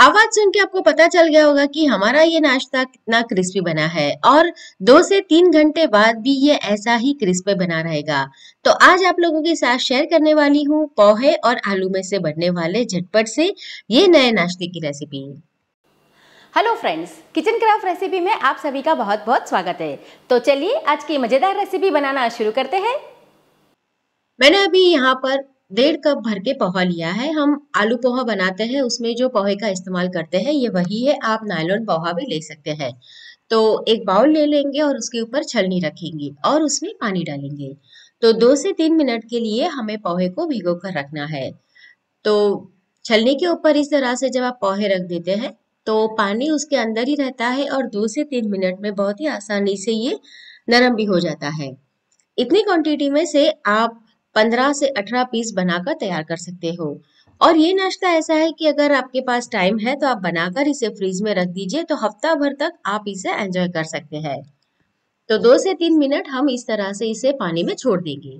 आवाज सुन के आपको पता चल गया होगा कि हमारा ये नाश्ता कितना क्रिस्पी बना है और दो से तीन घंटे बाद भी ये ऐसा ही क्रिस्पी बना रहेगा तो आज आप लोगों के साथ शेयर करने वाली हूँ पोहे और आलू में से बनने वाले झटपट से ये नए नाश्ते की recipe hello friends kitchen craft recipe में आप सभी का बहुत बहुत स्वागत है तो चलिए आज की मजेदार रेसिपी बनाना शुरू करते हैं मैंने अभी यहाँ पर डेढ़ कप भर के पोहा लिया है हम आलू पोहा बनाते हैं उसमें जो पोहे का इस्तेमाल करते हैं ये वही है आप नायलोन पोहा भी ले सकते हैं तो एक बाउल ले लेंगे और उसके ऊपर छलनी रखेंगे और उसमें पानी डालेंगे तो दो से तीन मिनट के लिए हमें पोहे को भिगो कर रखना है तो छलनी के ऊपर इस तरह से जब आप पोहे रख देते हैं तो पानी उसके अंदर ही रहता है और दो से तीन मिनट में बहुत ही आसानी से ये नरम भी हो जाता है इतनी क्वांटिटी में से आप पंद्रह से अठारह पीस बनाकर तैयार कर सकते हो और ये नाश्ता ऐसा है कि अगर आपके पास टाइम है तो आप बनाकर इसे फ्रीज में रख दीजिए तो हफ्ता भर तक आप इसे एंजॉय कर सकते हैं तो दो से तीन मिनट हम इस तरह से इसे पानी में छोड़ देंगे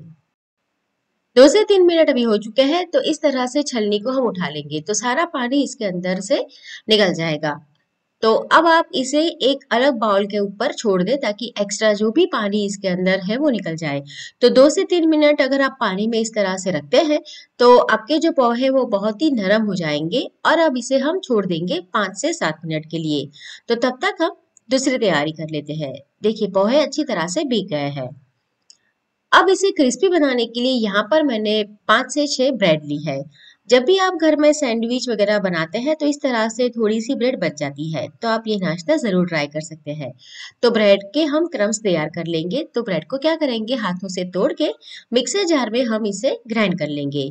दो से तीन मिनट अभी हो चुके हैं तो इस तरह से छलनी को हम उठा लेंगे तो सारा पानी इसके अंदर से निकल जाएगा तो अब आप इसे एक अलग बाउल के ऊपर छोड़ दें ताकि एक्स्ट्रा जो भी पानी इसके अंदर है वो निकल जाए तो दो से तीन मिनट अगर आप पानी में इस तरह से रखते हैं तो आपके जो पौधे वो बहुत ही नरम हो जाएंगे और अब इसे हम छोड़ देंगे पाँच से सात मिनट के लिए तो तब तक हम दूसरी तैयारी कर लेते हैं देखिए पौधे अच्छी तरह से बिक गए हैं अब इसे क्रिस्पी बनाने के लिए यहाँ पर मैंने पाँच से छः ब्रेड ली है जब भी आप घर में सैंडविच वगैरह बनाते हैं तो इस तरह से थोड़ी सी ब्रेड बच जाती है तो आप ये नाश्ता ज़रूर ट्राई कर सकते हैं तो ब्रेड के हम क्रम्स तैयार कर लेंगे तो ब्रेड को क्या करेंगे हाथों से तोड़ के मिक्सर जार में हम इसे ग्राइंड कर लेंगे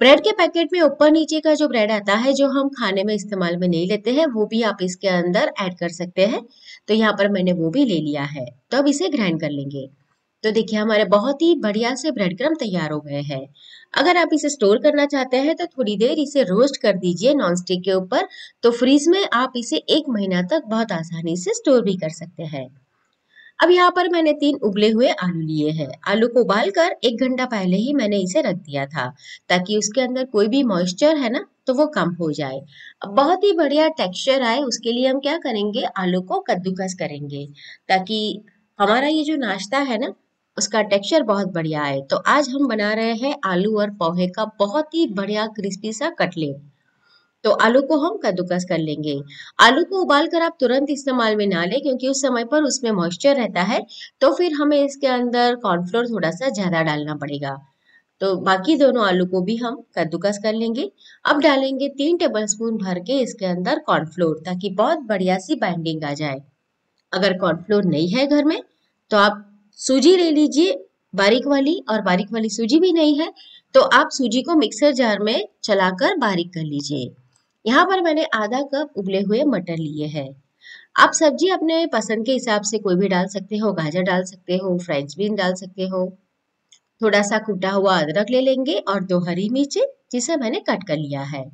ब्रेड के पैकेट में ऊपर नीचे का जो ब्रेड आता है जो हम खाने में इस्तेमाल में नहीं लेते हैं वो भी आप इसके अंदर ऐड कर सकते हैं तो यहाँ पर मैंने वो भी ले लिया है तो अब इसे ग्राइंड कर लेंगे तो देखिए हमारे बहुत ही बढ़िया से ब्रेड क्रम तैयार हो गए हैं अगर आप इसे स्टोर करना चाहते हैं तो थोड़ी देर इसे रोस्ट कर दीजिए नॉन स्टिक के ऊपर तो फ्रीज में आप इसे एक महीना तक बहुत आसानी से स्टोर भी कर सकते हैं अब यहाँ पर मैंने तीन उबले हुए आलू लिए हैं आलू को उबाल कर एक घंटा पहले ही मैंने इसे रख दिया था ताकि उसके अंदर कोई भी मॉइस्चर है ना तो वो कम हो जाए अब बहुत ही बढ़िया टेक्सचर आए उसके लिए हम क्या करेंगे आलू को कद्दूकस करेंगे ताकि हमारा ये जो नाश्ता है ना उसका टेक्सचर बहुत बढ़िया है तो आज हम बना रहे हैं आलू और पोहे का बहुत ही बढ़िया क्रिस्पी सा कटलेट तो आलू को हम कद्दूकस कर लेंगे आलू को उबाल कर आप तुरंत इस्तेमाल में ना लें क्योंकि उस समय पर उसमें मॉइस्चर रहता है तो फिर हमें इसके अंदर कॉर्नफ्लोर थोड़ा सा ज़्यादा डालना पड़ेगा तो बाकी दोनों आलू को भी हम कद्दूकस कर लेंगे अब डालेंगे तीन टेबल स्पून भर के इसके अंदर कॉर्नफ्लोर ताकि बहुत बढ़िया सी बाइंडिंग आ जाए अगर कॉर्नफ्लोर नहीं है घर में तो आप सूजी ले लीजिए बारीक वाली और बारीक वाली सूजी भी नहीं है तो आप सूजी को मिक्सर जार में चलाकर बारीक कर लीजिए यहाँ पर मैंने आधा कप उबले हुए मटर लिए हैं आप सब्जी अपने पसंद के हिसाब से कोई भी डाल सकते हो गाजर डाल सकते हो फ्रेंच बीन डाल सकते हो थोड़ा सा कूटा हुआ अदरक ले लेंगे और दो हरी मिर्च जिसे मैंने कट कर लिया है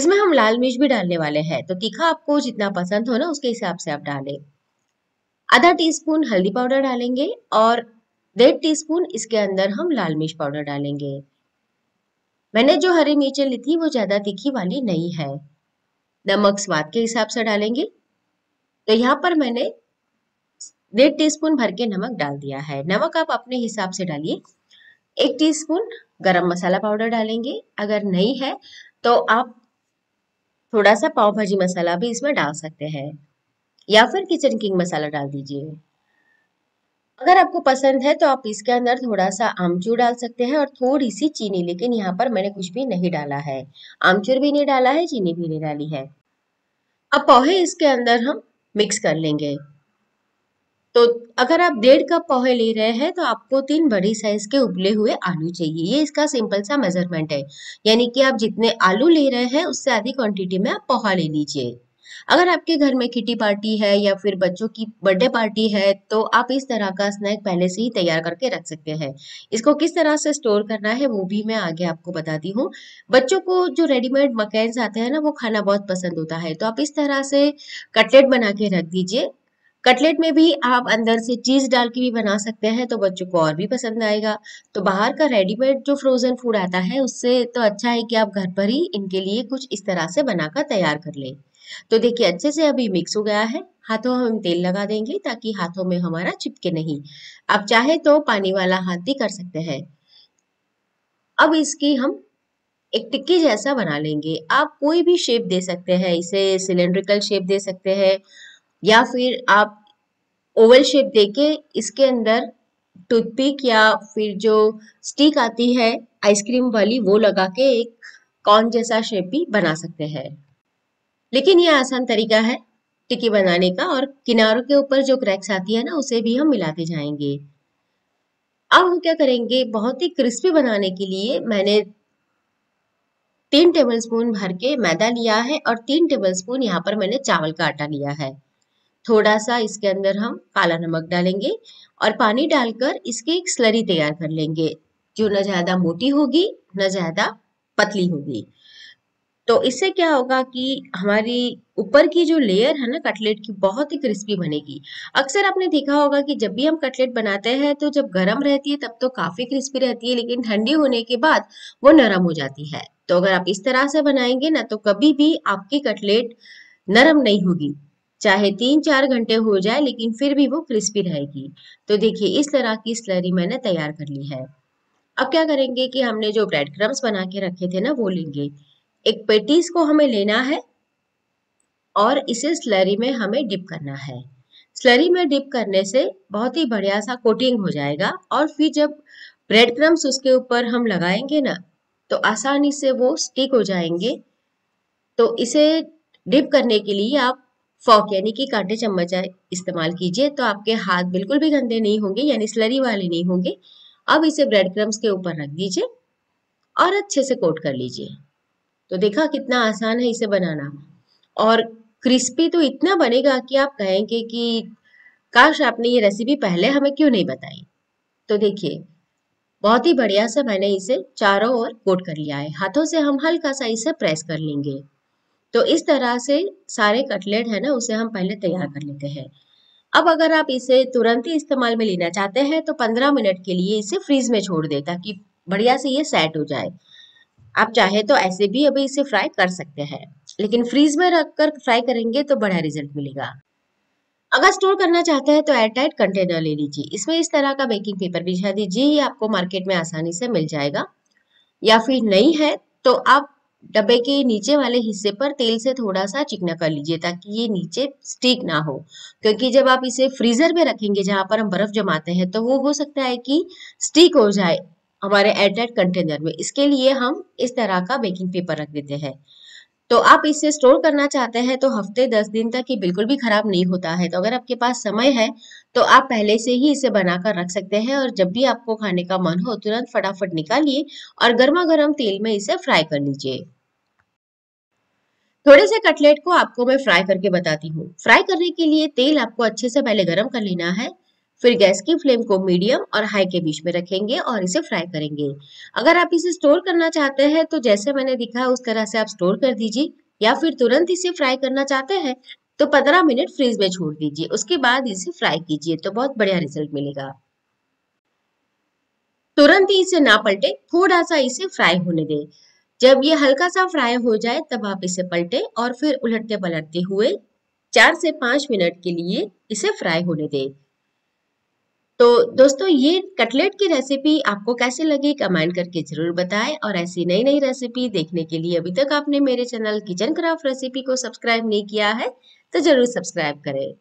इसमें हम लाल मिर्च भी डालने वाले हैं तो तीखा आपको जितना पसंद हो ना उसके हिसाब से आप डालें आधा टीस्पून हल्दी पाउडर डालेंगे और डेढ़ टीस्पून इसके अंदर हम लाल मिर्च पाउडर डालेंगे मैंने जो हरी मिर्चें ली थी वो ज़्यादा तीखी वाली नहीं है नमक स्वाद के हिसाब से डालेंगे तो यहाँ पर मैंने डेढ़ टीस्पून भर के नमक डाल दिया है नमक आप अपने हिसाब से डालिए एक टीस्पून गरम मसाला पाउडर डालेंगे अगर नहीं है तो आप थोड़ा सा पाव भाजी मसाला भी इसमें डाल सकते हैं या फिर किचन किंग मसाला डाल दीजिए अगर आपको पसंद है तो आप इसके अंदर थोड़ा सा आमचूर डाल सकते हैं और थोड़ी सी चीनी लेकिन यहाँ पर मैंने कुछ भी नहीं डाला है आमचूर भी नहीं डाला है चीनी भी नहीं डाली है अब पोहे इसके अंदर हम मिक्स कर लेंगे तो अगर आप डेढ़ कप पोहे ले रहे हैं तो आपको तीन बड़ी साइज के उबले हुए आलू चाहिए ये इसका सिंपल सा मेजरमेंट है यानी कि आप जितने आलू ले रहे हैं उससे आधी क्वांटिटी में आप पोहा ले लीजिए अगर आपके घर में किटी पार्टी है या फिर बच्चों की बर्थडे पार्टी है तो आप इस तरह का स्नैक पहले से ही तैयार करके रख सकते हैं इसको किस तरह से स्टोर करना है वो भी मैं आगे आपको बताती हूँ बच्चों को जो रेडीमेड मकैन आते हैं ना वो खाना बहुत पसंद होता है तो आप इस तरह से कटलेट बना के रख दीजिए कटलेट में भी आप अंदर से चीज डाल के भी बना सकते हैं तो बच्चों को और भी पसंद आएगा तो बाहर का रेडीमेड जो फ्रोजन फूड आता है उससे तो अच्छा है कि आप घर पर ही इनके लिए कुछ इस तरह से बनाकर तैयार कर लें तो देखिए अच्छे से अभी मिक्स हो गया है हाथों हम तेल लगा देंगे ताकि हाथों में हमारा चिपके नहीं आप चाहे तो पानी वाला हाथ भी कर सकते हैं अब इसकी हम एक टिक्की जैसा बना लेंगे आप कोई भी शेप दे सकते हैं इसे सिलेंड्रिकल शेप दे सकते हैं या फिर आप ओवल शेप देके इसके अंदर टूथपिक या फिर जो स्टिक आती है आइसक्रीम वाली वो लगा के एक कॉर्न जैसा शेप भी बना सकते हैं लेकिन ये आसान तरीका है टिकी बनाने का और किनारों के ऊपर जो क्रैक्स आती है ना उसे भी हम मिलाते जाएंगे अब हम क्या करेंगे बहुत ही क्रिस्पी बनाने के लिए मैंने तीन टेबलस्पून भर के मैदा लिया है और तीन टेबलस्पून यहाँ पर मैंने चावल का आटा लिया है थोड़ा सा इसके अंदर हम काला नमक डालेंगे और पानी डालकर इसकी एक स्लरी तैयार कर लेंगे जो न ज्यादा मोटी होगी न ज्यादा पतली होगी तो इससे क्या होगा कि हमारी ऊपर की जो लेयर है ना कटलेट की बहुत ही क्रिस्पी बनेगी अक्सर आपने देखा होगा कि जब भी हम कटलेट बनाते हैं तो जब गर्म रहती है तब तो काफी क्रिस्पी रहती है लेकिन ठंडी होने के बाद वो नरम हो जाती है तो अगर आप इस तरह से बनाएंगे ना तो कभी भी आपकी कटलेट नरम नहीं होगी चाहे तीन चार घंटे हो जाए लेकिन फिर भी वो क्रिस्पी रहेगी तो देखिए इस तरह की स्लरी मैंने तैयार कर ली है अब क्या करेंगे कि हमने जो ब्रेड क्रम्स बना के रखे थे ना वो लेंगे एक पेटीज को हमें लेना है और इसे स्लरी में हमें डिप करना है स्लरी में डिप करने से बहुत ही बढ़िया सा कोटिंग हो जाएगा और फिर जब ब्रेड क्रम्स उसके ऊपर हम लगाएंगे ना तो आसानी से वो स्टिक हो जाएंगे तो इसे डिप करने के लिए आप फॉक यानी कि कांटे चम्मच इस्तेमाल कीजिए तो आपके हाथ बिल्कुल भी गंदे नहीं होंगे यानी स्लरी वाले नहीं होंगे अब इसे ब्रेड क्रम्स के ऊपर रख दीजिए और अच्छे से कोट कर लीजिए तो देखा कितना आसान है इसे बनाना और क्रिस्पी तो इतना बनेगा कि आप कहेंगे कि काश आपने ये रेसिपी पहले हमें क्यों नहीं बताई तो देखिए बहुत ही बढ़िया से मैंने इसे चारों ओर कोट कर लिया है हाथों से हम हल्का सा इसे प्रेस कर लेंगे तो इस तरह से सारे कटलेट है ना उसे हम पहले तैयार कर लेते हैं अब अगर आप इसे तुरंत ही इस्तेमाल में लेना चाहते हैं तो 15 मिनट के लिए इसे फ्रीज में छोड़ दे ताकि बढ़िया से ये सेट हो जाए आप चाहे तो ऐसे भी अभी इसे फ्राई कर सकते हैं लेकिन फ्रीज में रखकर फ्राई करेंगे तो बढ़िया रिजल्ट मिलेगा अगर स्टोर करना चाहते हैं तो एयरटाइट कंटेनर ले लीजिए इसमें इस तरह का बेकिंग पेपर बिछा दीजिए ये आपको मार्केट में आसानी से मिल जाएगा या फिर नहीं है तो आप डब्बे के नीचे वाले हिस्से पर तेल से थोड़ा सा चिकना कर लीजिए ताकि ये नीचे स्टिक ना हो क्योंकि जब आप इसे फ्रीजर में रखेंगे जहां पर हम बर्फ जमाते हैं तो वो हो सकता है कि स्टिक हो जाए हमारे एयरटाइट कंटेनर में इसके लिए हम इस तरह का बेकिंग पेपर रख देते हैं तो आप इसे स्टोर करना चाहते हैं तो हफ्ते दस दिन तक ये बिल्कुल भी खराब नहीं होता है तो अगर आपके पास समय है तो आप पहले से ही इसे बनाकर रख सकते हैं और जब भी आपको खाने का मन हो तुरंत फटाफट निकालिए और गर्मा गर्म तेल में इसे फ्राई कर लीजिए थोड़े से कटलेट को आपको मैं फ्राई करके बताती हूँ फ्राई करने के लिए तेल आपको अच्छे से पहले गर्म कर लेना है फिर गैस की फ्लेम को मीडियम और हाई के बीच में रखेंगे और इसे फ्राई करेंगे अगर आप इसे स्टोर करना चाहते हैं तो जैसे मैंने दिखा उस तरह से आप स्टोर कर दीजिए या फिर तुरंत इसे फ्राई करना चाहते हैं तो 15 मिनट फ्रीज में छोड़ दीजिए उसके बाद इसे फ्राई कीजिए तो बहुत बढ़िया रिजल्ट मिलेगा तुरंत ही इसे ना पलटे थोड़ा सा इसे फ्राई होने दें जब ये हल्का सा फ्राई हो जाए तब आप इसे पलटे और फिर उलटते पलटते हुए चार से पांच मिनट के लिए इसे फ्राई होने दें तो दोस्तों ये कटलेट की रेसिपी आपको कैसे लगी कमेंट करके जरूर बताएं और ऐसी नई नई रेसिपी देखने के लिए अभी तक आपने मेरे चैनल किचन क्राफ्ट रेसिपी को सब्सक्राइब नहीं किया है तो जरूर सब्सक्राइब करें